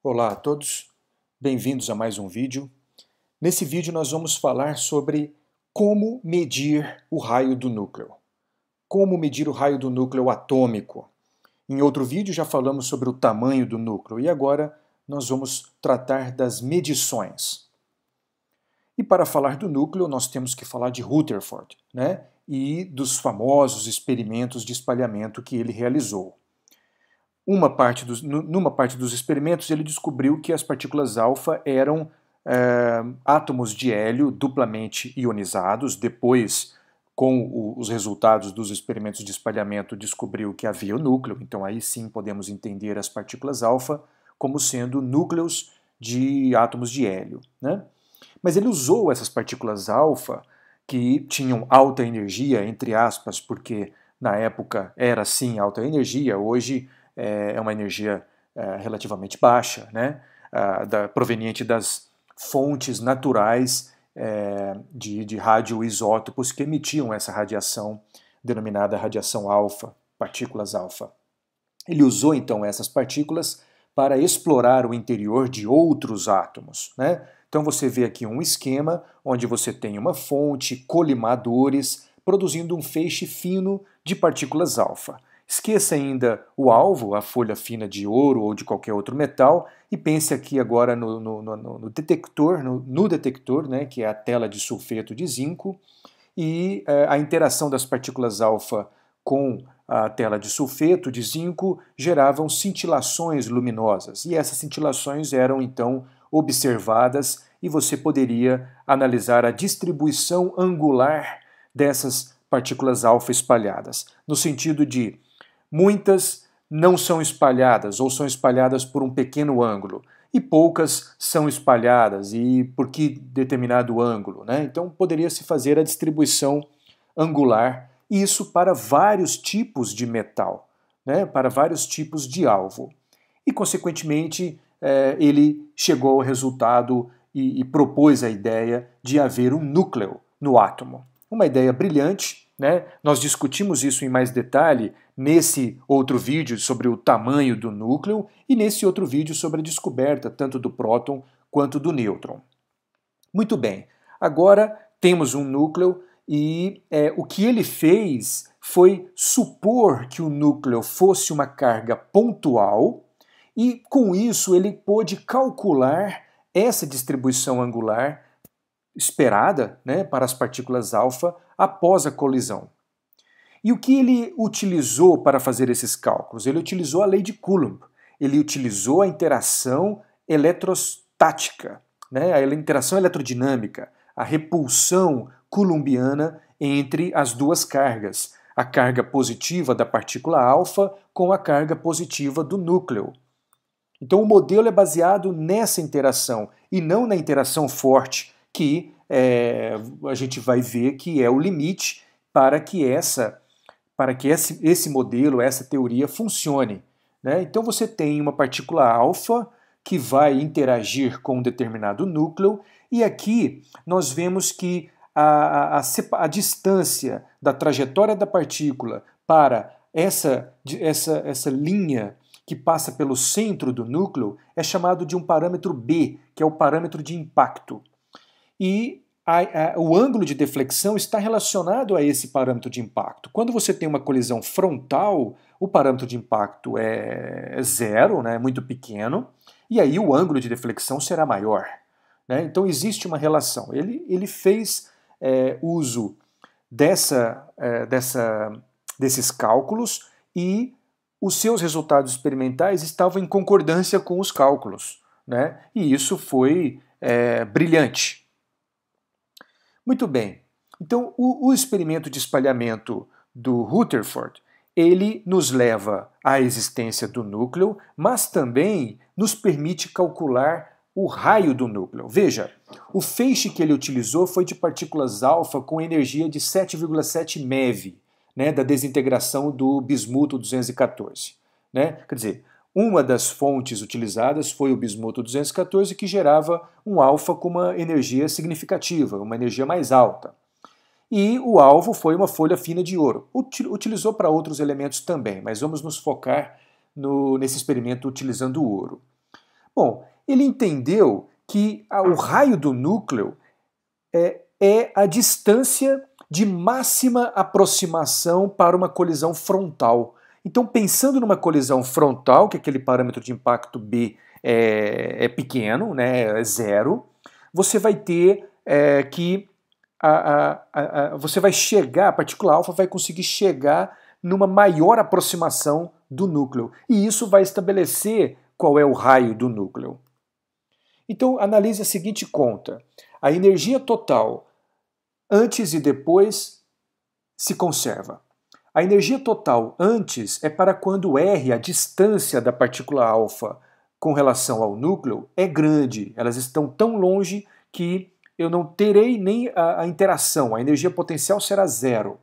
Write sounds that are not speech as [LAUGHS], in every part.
Olá a todos, bem-vindos a mais um vídeo. Nesse vídeo nós vamos falar sobre como medir o raio do núcleo. Como medir o raio do núcleo atômico. Em outro vídeo já falamos sobre o tamanho do núcleo e agora nós vamos tratar das medições. E para falar do núcleo nós temos que falar de Rutherford né? e dos famosos experimentos de espalhamento que ele realizou uma parte dos, numa parte dos experimentos, ele descobriu que as partículas alfa eram é, átomos de hélio duplamente ionizados. Depois, com o, os resultados dos experimentos de espalhamento, descobriu que havia o núcleo. Então, aí sim podemos entender as partículas alfa como sendo núcleos de átomos de hélio. Né? Mas ele usou essas partículas alfa, que tinham alta energia, entre aspas, porque na época era sim alta energia, hoje é, é uma energia é, relativamente baixa, né? Ah, da, proveniente das fontes naturais é, de, de radioisótopos que emitiam essa radiação denominada radiação alfa, partículas alfa. Ele usou então essas partículas para explorar o interior de outros átomos. Né? Então você vê aqui um esquema onde você tem uma fonte, colimadores, produzindo um feixe fino de partículas alfa. Esqueça ainda o alvo, a folha fina de ouro ou de qualquer outro metal, e pense aqui agora no, no, no, no detector, no, detector, né, que é a tela de sulfeto de zinco, e eh, a interação das partículas alfa com a tela de sulfeto de zinco geravam cintilações luminosas, e essas cintilações eram então observadas e você poderia analisar a distribuição angular dessas partículas alfa espalhadas, no sentido de Muitas não são espalhadas ou são espalhadas por um pequeno ângulo e poucas são espalhadas e por que determinado ângulo, né? Então poderia se fazer a distribuição angular e isso para vários tipos de metal, né? Para vários tipos de alvo e consequentemente eh, ele chegou ao resultado e, e propôs a ideia de haver um núcleo no átomo, uma ideia brilhante né? Nós discutimos isso em mais detalhe nesse outro vídeo sobre o tamanho do núcleo e nesse outro vídeo sobre a descoberta tanto do próton quanto do nêutron. Muito bem, agora temos um núcleo e é, o que ele fez foi supor que o núcleo fosse uma carga pontual e com isso ele pôde calcular essa distribuição angular esperada né, para as partículas alfa após a colisão. E o que ele utilizou para fazer esses cálculos? Ele utilizou a lei de Coulomb. Ele utilizou a interação eletrostática, né? a interação eletrodinâmica, a repulsão coulombiana entre as duas cargas, a carga positiva da partícula alfa com a carga positiva do núcleo. Então o modelo é baseado nessa interação e não na interação forte que é, a gente vai ver que é o limite para que essa para que esse, esse modelo, essa teoria funcione. Né? Então você tem uma partícula alfa que vai interagir com um determinado núcleo, e aqui nós vemos que a, a, a, a distância da trajetória da partícula para essa, essa, essa linha que passa pelo centro do núcleo é chamado de um parâmetro B, que é o parâmetro de impacto e a, a, o ângulo de deflexão está relacionado a esse parâmetro de impacto. Quando você tem uma colisão frontal, o parâmetro de impacto é zero, né, muito pequeno, e aí o ângulo de deflexão será maior. Né? Então existe uma relação. Ele, ele fez é, uso dessa, é, dessa, desses cálculos e os seus resultados experimentais estavam em concordância com os cálculos. Né? E isso foi é, brilhante. Muito bem. Então, o, o experimento de espalhamento do Rutherford, ele nos leva à existência do núcleo, mas também nos permite calcular o raio do núcleo. Veja, o feixe que ele utilizou foi de partículas alfa com energia de 7,7 MeV, né, da desintegração do bismuto 214. Né? Quer dizer, uma das fontes utilizadas foi o bismuto 214, que gerava um alfa com uma energia significativa, uma energia mais alta. E o alvo foi uma folha fina de ouro. Utilizou para outros elementos também, mas vamos nos focar no, nesse experimento utilizando o ouro. Bom, ele entendeu que o raio do núcleo é, é a distância de máxima aproximação para uma colisão frontal. Então, pensando numa colisão frontal, que aquele parâmetro de impacto B é, é pequeno, né, é zero, você vai ter é, que a, a, a, você vai chegar, a partícula alfa vai conseguir chegar numa maior aproximação do núcleo. E isso vai estabelecer qual é o raio do núcleo. Então, analise a seguinte conta: a energia total antes e depois se conserva. A energia total antes é para quando R, a distância da partícula alfa com relação ao núcleo, é grande. Elas estão tão longe que eu não terei nem a, a interação, a energia potencial será zero.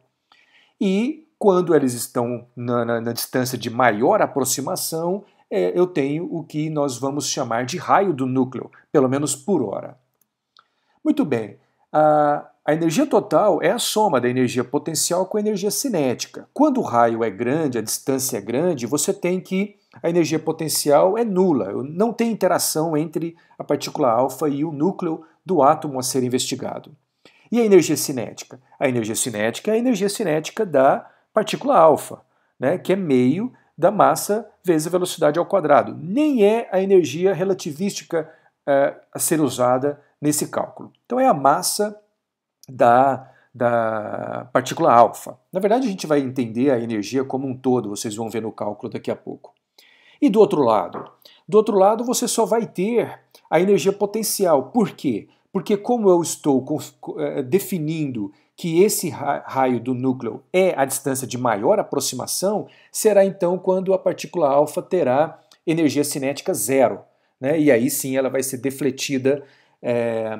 E quando eles estão na, na, na distância de maior aproximação, é, eu tenho o que nós vamos chamar de raio do núcleo, pelo menos por hora. Muito bem, ah, a energia total é a soma da energia potencial com a energia cinética. Quando o raio é grande, a distância é grande, você tem que a energia potencial é nula, não tem interação entre a partícula alfa e o núcleo do átomo a ser investigado. E a energia cinética? A energia cinética é a energia cinética da partícula alfa, né, que é meio da massa vezes a velocidade ao quadrado. Nem é a energia relativística uh, a ser usada nesse cálculo. Então é a massa da, da partícula alfa. Na verdade, a gente vai entender a energia como um todo, vocês vão ver no cálculo daqui a pouco. E do outro lado? Do outro lado, você só vai ter a energia potencial. Por quê? Porque como eu estou eh, definindo que esse raio do núcleo é a distância de maior aproximação, será então quando a partícula alfa terá energia cinética zero. Né? E aí sim ela vai ser defletida é,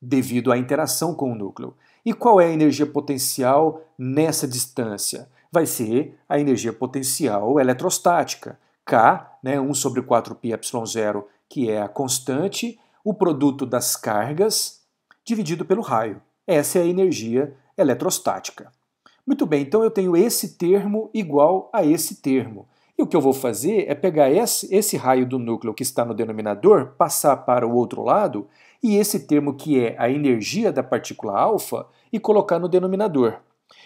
devido à interação com o núcleo. E qual é a energia potencial nessa distância? Vai ser a energia potencial eletrostática, K, né, 1 sobre 4πε0, que é a constante, o produto das cargas dividido pelo raio. Essa é a energia eletrostática. Muito bem, então eu tenho esse termo igual a esse termo. E o que eu vou fazer é pegar esse, esse raio do núcleo que está no denominador, passar para o outro lado e esse termo que é a energia da partícula alfa e colocar no denominador.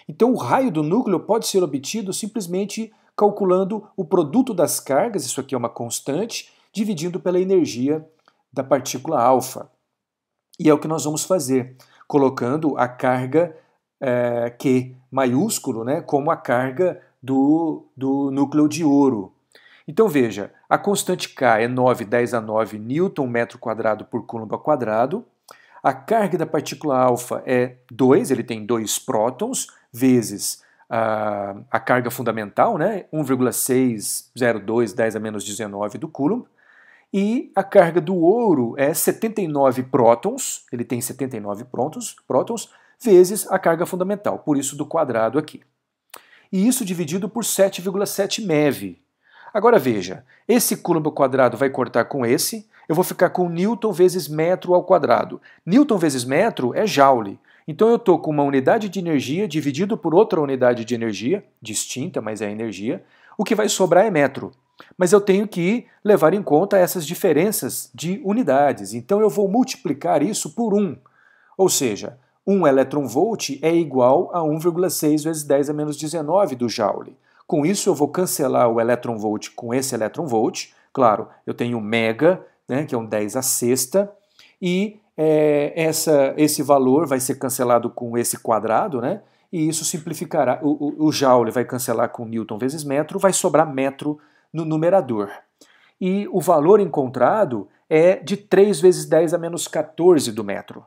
Então o raio do núcleo pode ser obtido simplesmente calculando o produto das cargas, isso aqui é uma constante, dividindo pela energia da partícula alfa. E é o que nós vamos fazer, colocando a carga é, Q maiúsculo né, como a carga do, do núcleo de ouro. Então veja, a constante K é 9, 10 a 9 newton metro quadrado por coulomb quadrado. A carga da partícula alfa é 2, ele tem 2 prótons, vezes a, a carga fundamental, né, 1,602 10 a menos 19 do coulomb. E a carga do ouro é 79 prótons, ele tem 79 prótons, prótons vezes a carga fundamental, por isso do quadrado aqui. E isso dividido por 7,7 MeV, Agora veja, esse coulomb ao quadrado vai cortar com esse, eu vou ficar com newton vezes metro ao quadrado. Newton vezes metro é joule. Então eu estou com uma unidade de energia dividido por outra unidade de energia, distinta, mas é energia, o que vai sobrar é metro. Mas eu tenho que levar em conta essas diferenças de unidades. Então eu vou multiplicar isso por 1. Ou seja, 1 elétron volt é igual a 1,6 vezes 10 a menos 19 do Joule. Com isso, eu vou cancelar o elétron volt com esse elétron volt. Claro, eu tenho mega, né, que é um 10 a sexta, e é, essa, esse valor vai ser cancelado com esse quadrado, né? E isso simplificará. O, o, o Joule vai cancelar com Newton vezes metro, vai sobrar metro no numerador. E o valor encontrado é de 3 vezes 10 a menos 14 do metro.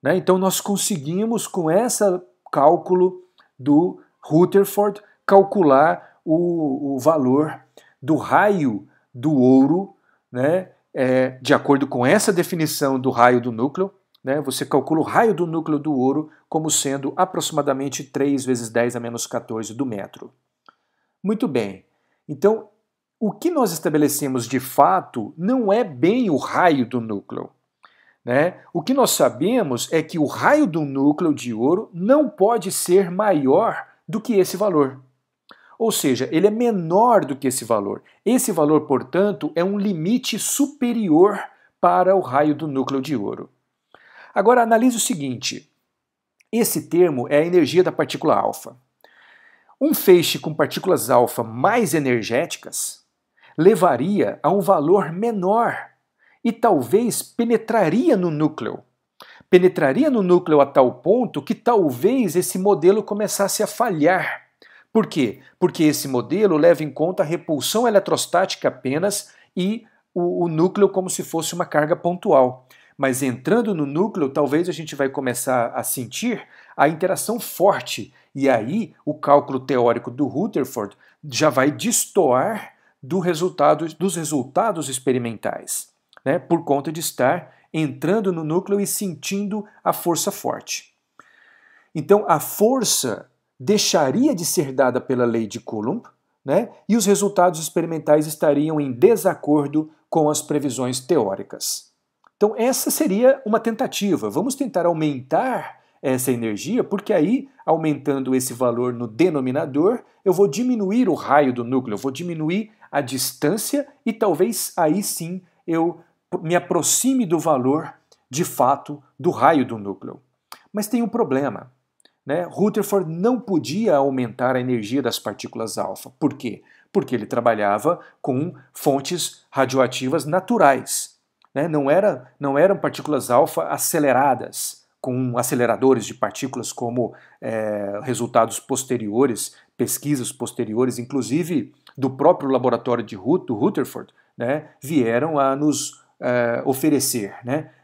Né? Então nós conseguimos, com esse cálculo do Rutherford, calcular o, o valor do raio do ouro, né, é, de acordo com essa definição do raio do núcleo, né, você calcula o raio do núcleo do ouro como sendo aproximadamente 3 vezes 10 a menos 14 do metro. Muito bem, então o que nós estabelecemos de fato não é bem o raio do núcleo. Né? O que nós sabemos é que o raio do núcleo de ouro não pode ser maior do que esse valor. Ou seja, ele é menor do que esse valor. Esse valor, portanto, é um limite superior para o raio do núcleo de ouro. Agora analise o seguinte: esse termo é a energia da partícula alfa. Um feixe com partículas alfa mais energéticas levaria a um valor menor e talvez penetraria no núcleo. Penetraria no núcleo a tal ponto que talvez esse modelo começasse a falhar por quê? Porque esse modelo leva em conta a repulsão eletrostática apenas e o, o, núcleo como se fosse uma carga pontual. Mas entrando no núcleo, talvez a gente vai começar a sentir a interação forte. E aí o cálculo teórico do Rutherford já vai destoar do resultado, dos resultados experimentais, né? por conta de estar entrando no núcleo e sentindo a força forte. Então, a força deixaria de ser dada pela lei de Coulomb né, e os resultados experimentais estariam em desacordo com as previsões teóricas. Então, essa seria uma tentativa. Vamos tentar aumentar essa energia, porque aí, aumentando esse valor no denominador, eu vou diminuir o raio do núcleo, vou diminuir a distância e talvez aí sim eu me aproxime do valor de fato do raio do núcleo. Mas tem um problema. Né? Rutherford não podia aumentar a energia das partículas alfa. Por quê? Porque ele trabalhava com fontes radioativas naturais. Né? Não, era, não eram partículas alfa aceleradas, com aceleradores de partículas como é, resultados posteriores, pesquisas posteriores, inclusive do próprio laboratório de Ruth, do Rutherford, né? vieram a nos é, oferecer,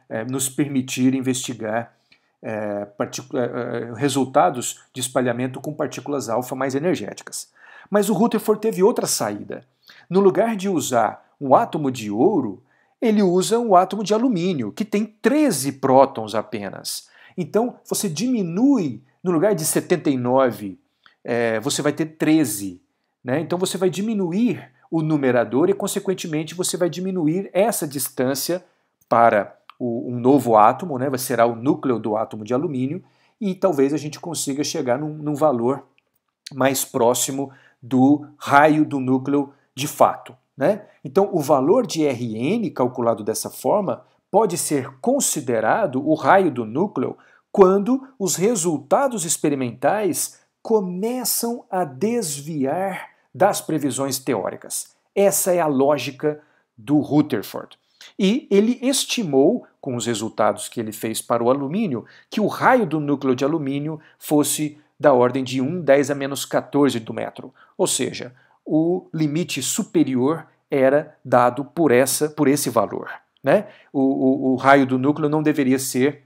é, nos permitir investigar é, é, é, resultados de espalhamento com partículas alfa mais energéticas. Mas o Rutherford teve outra saída. No lugar de usar um átomo de ouro, ele usa um átomo de alumínio, que tem 13 prótons apenas. Então, você diminui, no lugar de 79, é, você vai ter 13. Né? Então, você vai diminuir o numerador e, consequentemente, você vai diminuir essa distância para o, um novo átomo, né, será o núcleo do átomo de alumínio, e talvez a gente consiga chegar num, num valor mais próximo do raio do núcleo de fato. Né? Então, o valor de Rn calculado dessa forma pode ser considerado o raio do núcleo quando os resultados experimentais começam a desviar das previsões teóricas. Essa é a lógica do Rutherford. E ele estimou com os resultados que ele fez para o alumínio, que o raio do núcleo de alumínio fosse da ordem de 1 10 a menos 14 do metro, ou seja, o limite superior era dado por essa por esse valor. Né? O, o, o raio do núcleo não deveria ser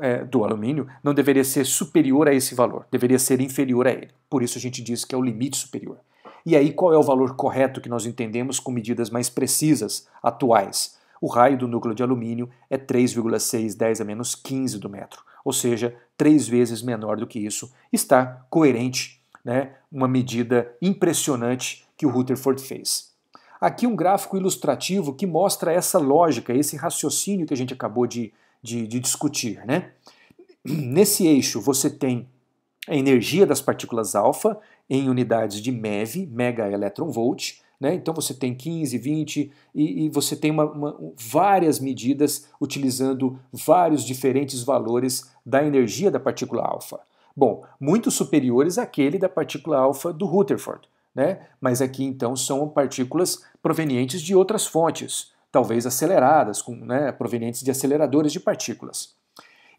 é, do alumínio não deveria ser superior a esse valor, deveria ser inferior a ele. Por isso a gente diz que é o limite superior. E aí qual é o valor correto que nós entendemos com medidas mais precisas atuais? o raio do núcleo de alumínio é 3,6 10 a menos 15 do metro, ou seja, três vezes menor do que isso. Está coerente, né? uma medida impressionante que o Rutherford fez. Aqui um gráfico ilustrativo que mostra essa lógica, esse raciocínio que a gente acabou de, de, de discutir. Né? Nesse eixo você tem a energia das partículas alfa em unidades de MeV, mega electron volt, né? Então você tem 15, 20 e, e você tem uma, uma, várias medidas utilizando vários diferentes valores da energia da partícula alfa. Bom, muito superiores àquele da partícula alfa do Rutherford, né? mas aqui então são partículas provenientes de outras fontes, talvez aceleradas, com, né, provenientes de aceleradores de partículas.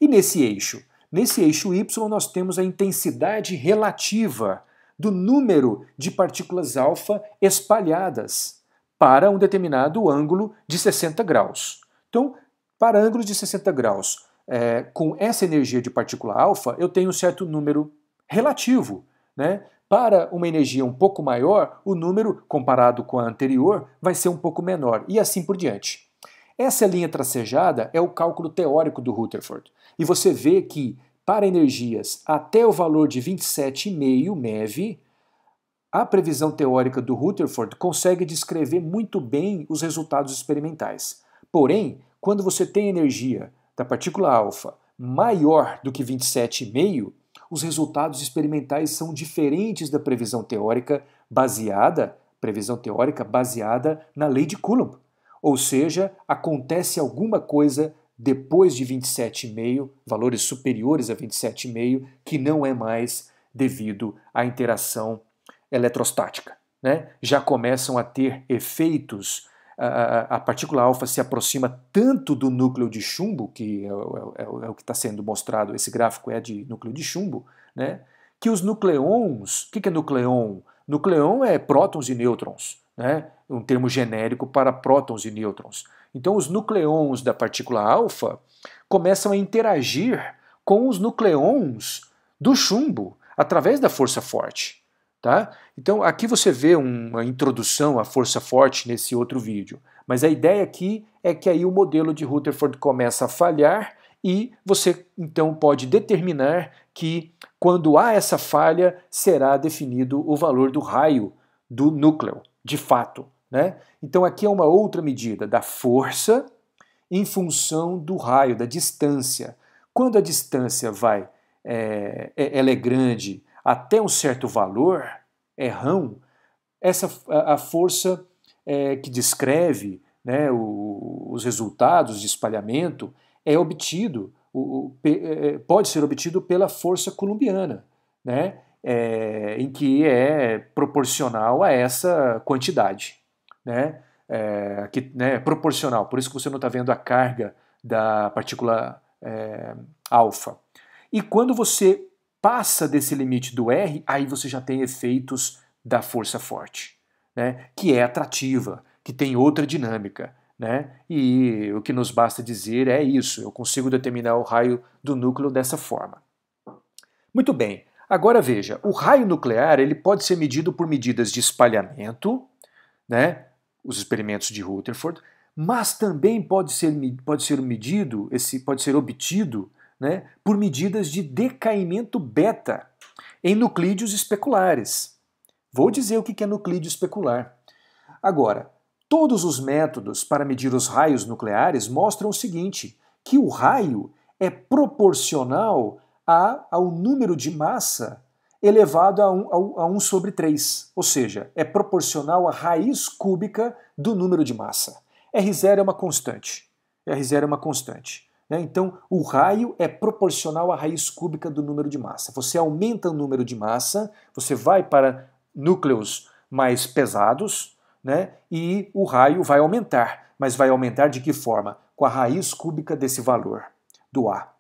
E nesse eixo? Nesse eixo Y nós temos a intensidade relativa do número de partículas alfa espalhadas para um determinado ângulo de 60 graus. Então, para ângulos de 60 graus, é, com essa energia de partícula alfa, eu tenho um certo número relativo. Né? Para uma energia um pouco maior, o número, comparado com a anterior, vai ser um pouco menor, e assim por diante. Essa linha tracejada é o cálculo teórico do Rutherford. E você vê que para energias até o valor de 27,5 MeV, a previsão teórica do Rutherford consegue descrever muito bem os resultados experimentais. Porém, quando você tem energia da partícula alfa maior do que 27,5, os resultados experimentais são diferentes da previsão teórica baseada, previsão teórica baseada na lei de Coulomb. Ou seja, acontece alguma coisa depois de 27,5, valores superiores a 27,5, que não é mais devido à interação eletrostática. Né? Já começam a ter efeitos. A, a, a partícula alfa se aproxima tanto do núcleo de chumbo, que é, é, é, é o que está sendo mostrado, esse gráfico é de núcleo de chumbo, né? que os nucleons, o que, que é nucleon? Nucleon é prótons e nêutrons né, um termo genérico para prótons e nêutrons. Então, os nucleons da partícula alfa começam a interagir com os nucleons do chumbo através da força forte. Tá? Então, aqui você vê uma introdução à força forte nesse outro vídeo. Mas a ideia aqui é que aí o modelo de Rutherford começa a falhar e você então pode determinar que quando há essa falha será definido o valor do raio do núcleo de fato. Né? Então aqui é uma outra medida da força em função do raio, da distância. Quando a distância vai, é, é ela é grande até um certo valor, errão. É essa, a, a força é, que descreve né, o, os resultados de espalhamento é obtido, o, o, é, pode ser obtido pela força colombiana. Né? é, em que é proporcional a essa quantidade, né? É, que, né, proporcional, por isso que você não está vendo a carga da partícula é, alfa. E quando você passa desse limite do R, aí você já tem efeitos da força forte, né, que é atrativa, que tem outra dinâmica. Né? E o que nos basta dizer é isso, eu consigo determinar o raio do núcleo dessa forma. Muito bem, Agora veja, o raio nuclear ele pode ser medido por medidas de espalhamento, né, os experimentos de Rutherford, mas também pode ser, pode ser medido, esse pode ser obtido né, por medidas de decaimento beta em nuclídeos especulares. Vou dizer o que é nuclídeo especular. Agora, todos os métodos para medir os raios nucleares mostram o seguinte, que o raio é proporcional a, ao número de massa elevado a 1, um, a um sobre 3, ou seja, é proporcional à raiz cúbica do número de massa. R0 é uma constante. R0 é uma constante. Né? Então, o raio é proporcional à raiz cúbica do número de massa. Você aumenta o número de massa, você vai para núcleos mais pesados, né? e o raio vai aumentar. Mas vai aumentar de que forma? Com a raiz cúbica desse valor do A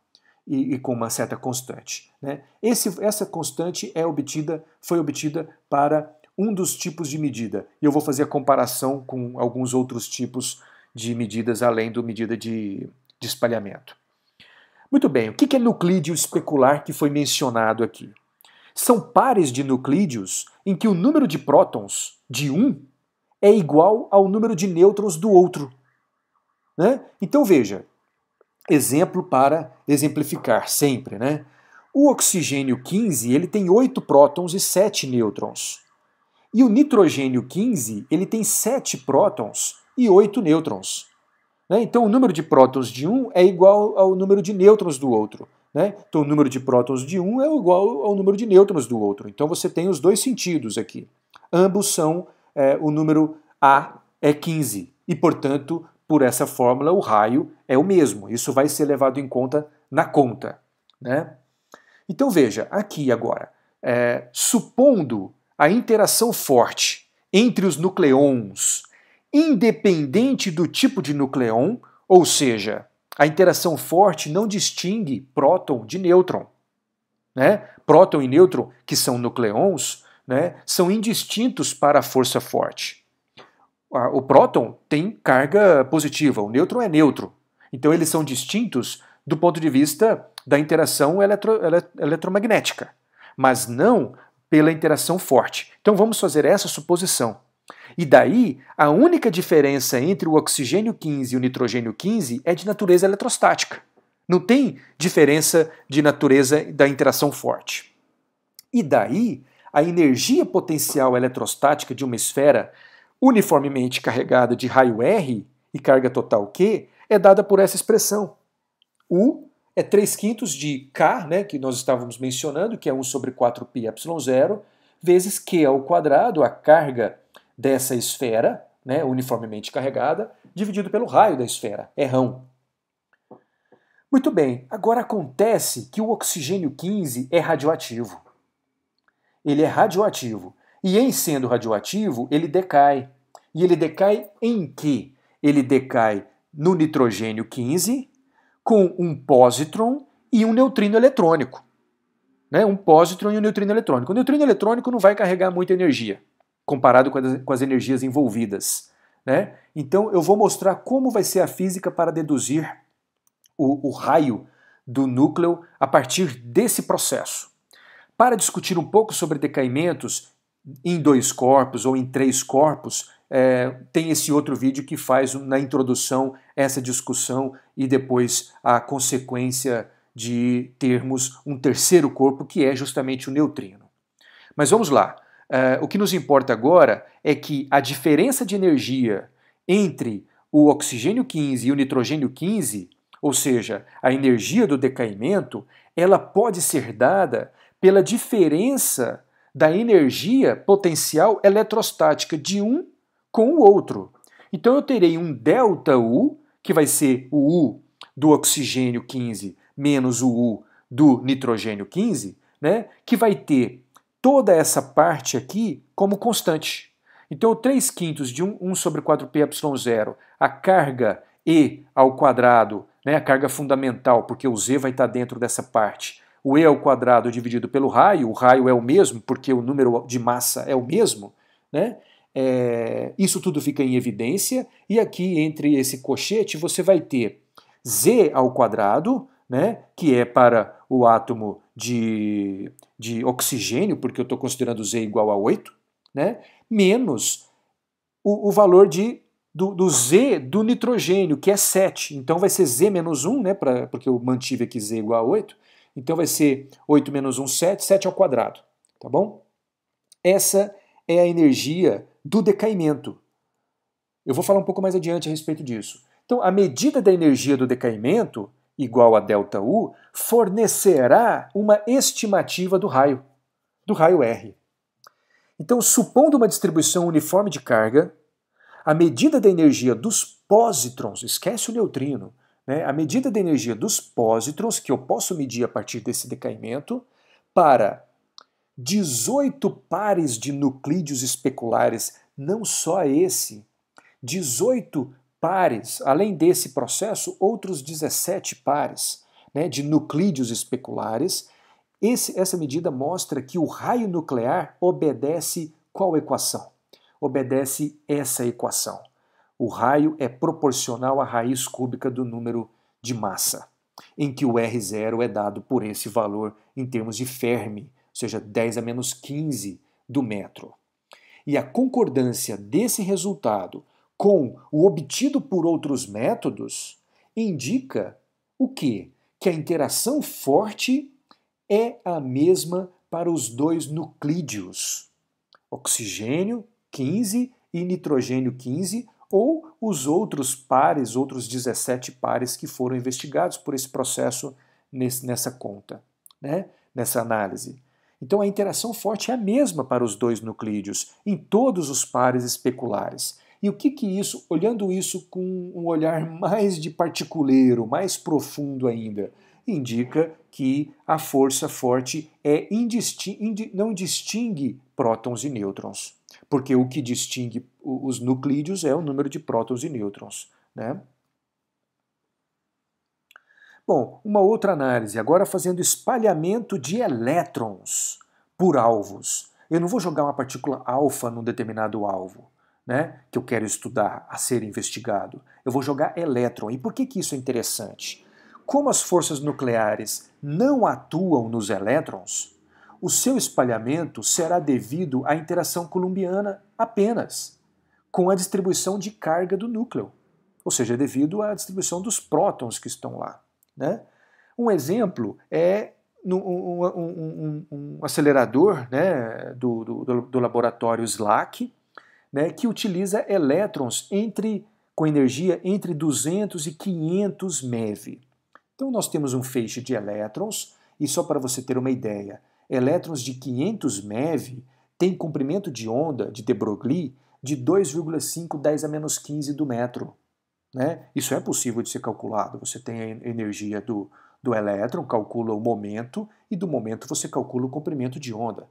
e, e, com uma certa constante. Né? Esse, essa constante é obtida, foi obtida para um dos tipos de medida. E eu vou fazer a comparação com alguns outros tipos de medidas além do medida de, de espalhamento. Muito bem, o que é nuclídeo especular que foi mencionado aqui? São pares de nuclídeos em que o número de prótons de um é igual ao número de nêutrons do outro. Né? Então veja, exemplo para exemplificar sempre, né? O oxigênio 15 ele tem 8 prótons e 7 nêutrons. E o nitrogênio 15 ele tem 7 prótons e 8 nêutrons. Né? Então o número de prótons de um é igual ao número de nêutrons do outro. Né? Então o número de prótons de um é igual ao número de nêutrons do outro. Então você tem os dois sentidos aqui. Ambos são é, o número A é 15 e, portanto, por essa fórmula, o raio é o mesmo. Isso vai ser levado em conta na conta. Né? Então veja, aqui agora, é, supondo a interação forte entre os nucleons, independente do tipo de nucleon, ou seja, a interação forte não distingue próton de nêutron. Né? Próton e nêutron, que são nucleons, né, são indistintos para a força forte o próton tem carga positiva, o nêutron é neutro. Então eles são distintos do ponto de vista da interação eletro, eletromagnética, mas não pela interação forte. Então vamos fazer essa suposição. E daí, a única diferença entre o oxigênio 15 e o nitrogênio 15 é de natureza eletrostática. Não tem diferença de natureza da interação forte. E daí, a energia potencial eletrostática de uma esfera uniformemente carregada de raio R e carga total Q é dada por essa expressão. U é 3 quintos de K, né, que nós estávamos mencionando, que é 1 sobre 4π ε0, vezes Q ao quadrado, a carga dessa esfera, né, uniformemente carregada, dividido pelo raio da esfera, errão. Muito bem, agora acontece que o oxigênio 15 é radioativo. Ele é radioativo. E em sendo radioativo, ele decai. E ele decai em que? Ele decai no nitrogênio 15, com um pósitron e um neutrino eletrônico. Né? Um pósitron e um neutrino eletrônico. O neutrino eletrônico não vai carregar muita energia, comparado com as, com as energias envolvidas. Né? Então eu vou mostrar como vai ser a física para deduzir o, o raio do núcleo a partir desse processo. Para discutir um pouco sobre decaimentos, em dois corpos ou em três corpos, é, tem esse outro vídeo que faz na introdução essa discussão e depois a consequência de termos um terceiro corpo que é justamente o neutrino. Mas vamos lá. É, o que nos importa agora é que a diferença de energia entre o oxigênio 15 e o nitrogênio 15, ou seja, a energia do decaimento, ela pode ser dada pela diferença da energia potencial eletrostática de um com o outro. Então eu terei um delta U, que vai ser o U do oxigênio 15 menos o U do nitrogênio 15, né, que vai ter toda essa parte aqui como constante. Então 3 quintos de 1, 1 sobre 4 epsilon zero, a carga E ao quadrado, né, a carga fundamental, porque o Z vai estar dentro dessa parte, o E ao quadrado dividido pelo raio, o raio é o mesmo, porque o número de massa é o mesmo, né? É, isso tudo fica em evidência, e aqui entre esse cochete você vai ter Z ao quadrado, né, que é para o átomo de, de oxigênio, porque eu estou considerando Z igual a 8, né, menos o, o valor de, do, do, Z do nitrogênio, que é 7. Então vai ser Z menos 1, né, pra, porque eu mantive aqui Z igual a 8, então vai ser 8 menos 1, 7, 7 ao quadrado, tá bom? Essa é a energia do decaimento. Eu vou falar um pouco mais adiante a respeito disso. Então, a medida da energia do decaimento, igual a delta U, fornecerá uma estimativa do raio, do raio R. Então, supondo uma distribuição uniforme de carga, a medida da energia dos pósitrons, esquece o neutrino, né, a medida da energia dos pósitrons, que eu posso medir a partir desse decaimento, para 18 pares de nuclídeos especulares, não só esse, 18 pares, além desse processo, outros 17 pares né, de nuclídeos especulares. Esse, essa medida mostra que o raio nuclear obedece qual equação? Obedece essa equação o raio é proporcional à raiz cúbica do número de massa, em que o R0 é dado por esse valor em termos de Fermi, ou seja, 10 a menos 15 do metro. E a concordância desse resultado com o obtido por outros métodos indica o quê? Que a interação forte é a mesma para os dois nuclídeos, oxigênio 15 e nitrogênio 15, ou os outros pares, outros 17 pares que foram investigados por esse processo nesse, nessa conta, né? nessa análise. Então a interação forte é a mesma para os dois nuclídeos, em todos os pares especulares. E o que que isso, olhando isso com um olhar [LAUGHS] mais de particuleiro, mais profundo ainda, indica que a força forte é não distingue prótons e nêutrons porque o que distingue os nuclídeos é o número de prótons e nêutrons. Né? Bom, uma outra análise, agora fazendo espalhamento de elétrons por alvos. Eu não vou jogar uma partícula alfa num determinado alvo, né, que eu quero estudar, a ser investigado. Eu vou jogar elétron. E por que, que isso é interessante? Como as forças nucleares não atuam nos elétrons, o seu espalhamento será devido à interação colombiana apenas, com a distribuição de carga do núcleo, ou seja, devido à distribuição dos prótons que estão lá. Né? Um exemplo é um, um, um, um acelerador né, do, do, do, laboratório SLAC, né, que utiliza elétrons entre, com energia entre 200 e 500 MeV. Então nós temos um feixe de elétrons, e só para você ter uma ideia, Elétrons de 500 MeV têm comprimento de onda de de Broglie de 2,5 10 a menos 15 do metro. Né? Isso é possível de ser calculado. Você tem a energia do, do elétron, calcula o momento, e do momento você calcula o comprimento de onda.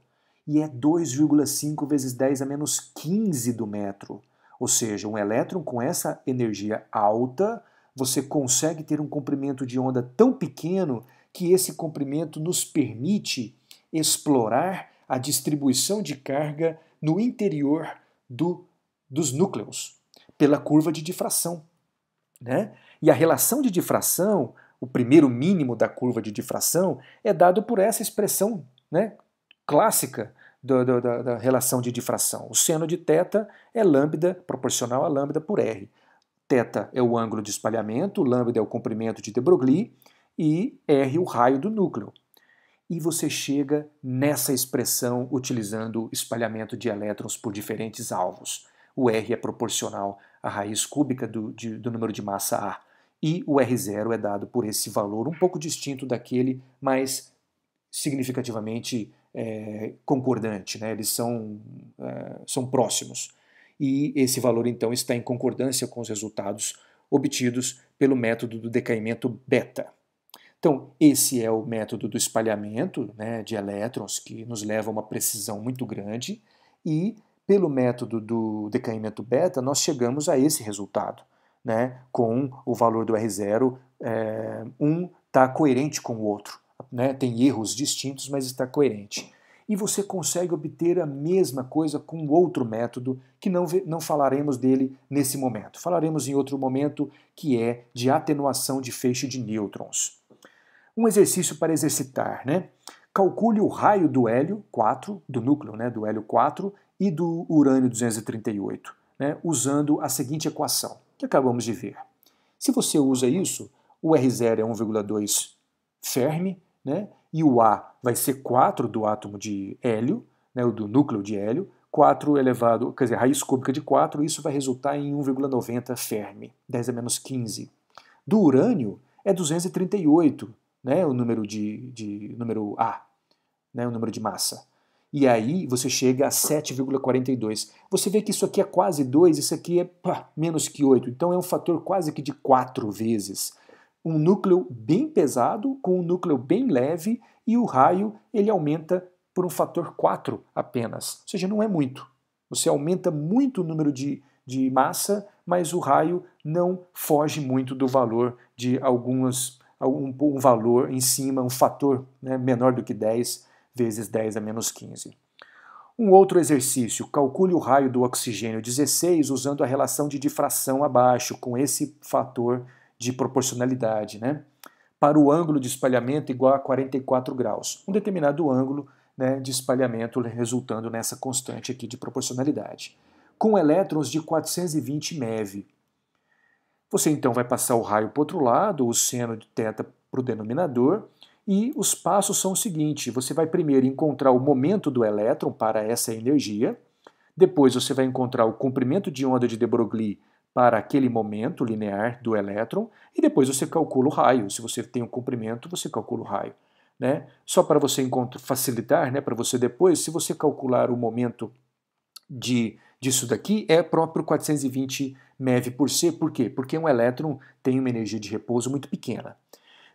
E é 2,5 vezes 10 a menos 15 do metro. Ou seja, um elétron com essa energia alta, você consegue ter um comprimento de onda tão pequeno que esse comprimento nos permite explorar a distribuição de carga no interior do, dos núcleos, pela curva de difração. Né? E a relação de difração, o primeiro mínimo da curva de difração, é dado por essa expressão né, clássica do, do, da, da, relação de difração. O seno de θ é lambda proporcional a lambda por r. Θ é o ângulo de espalhamento, lambda é o comprimento de de Broglie e r o raio do núcleo e você chega nessa expressão utilizando o espalhamento de elétrons por diferentes alvos. O R é proporcional à raiz cúbica do, de, do número de massa A. E o R0 é dado por esse valor um pouco distinto daquele, mas significativamente é, concordante. Né? Eles são, é, são próximos. E esse valor, então, está em concordância com os resultados obtidos pelo método do decaimento beta. Então, esse é o método do espalhamento né, de elétrons, que nos leva a uma precisão muito grande, e pelo método do decaimento beta, nós chegamos a esse resultado, né, com o valor do R0, é, eh, um está coerente com o outro. Né, tem erros distintos, mas está coerente. E você consegue obter a mesma coisa com outro método, que não, não falaremos dele nesse momento. Falaremos em outro momento, que é de atenuação de feixe de nêutrons. Um exercício para exercitar, né? Calcule o raio do hélio 4, do núcleo né, do hélio 4 e do urânio 238, né, usando a seguinte equação que acabamos de ver. Se você usa isso, o R0 é 1,2 Fermi, né, e o A vai ser 4 do átomo de hélio, né, do núcleo de hélio, 4 elevado, quer dizer, raiz cúbica de 4, isso vai resultar em 1,90 Fermi, 10 a menos 15. Do urânio é 238, né, o número de, de número A, né, o número de massa. E aí você chega a 7,42. Você vê que isso aqui é quase 2, isso aqui é pá, menos que 8. Então é um fator quase que de 4 vezes. Um núcleo bem pesado com um núcleo bem leve e o raio ele aumenta por um fator 4 apenas. Ou seja, não é muito. Você aumenta muito o número de, de massa, mas o raio não foge muito do valor de algumas um, um valor em cima, um fator né, menor do que 10 vezes 10 a menos 15. Um outro exercício, calcule o raio do oxigênio 16 usando a relação de difração abaixo, com esse fator de proporcionalidade, né? para o ângulo de espalhamento igual a 44 graus, um determinado ângulo né, de espalhamento resultando nessa constante aqui de proporcionalidade. Com elétrons de 420 MeV, você então vai passar o raio para o outro lado, o seno de θ para o denominador, e os passos são o seguinte: você vai primeiro encontrar o momento do elétron para essa energia, depois você vai encontrar o comprimento de onda de de Broglie para aquele momento linear do elétron, e depois você calcula o raio. Se você tem um comprimento, você calcula o raio. Né? Só para você facilitar, né, para você depois, se você calcular o momento de disso daqui é próprio 420 MeV por C. Por quê? Porque um elétron tem uma energia de repouso muito pequena.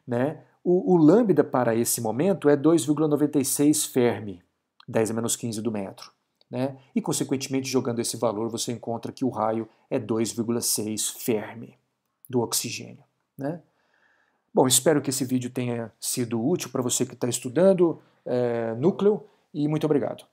Né? O, o lambda para esse momento é 2,96 Fermi, 10 a menos 15 do metro. Né? E, consequentemente, jogando esse valor, você encontra que o raio é 2,6 Fermi do oxigênio. Né? Bom, espero que esse vídeo tenha sido útil para você que está estudando é, núcleo e muito obrigado.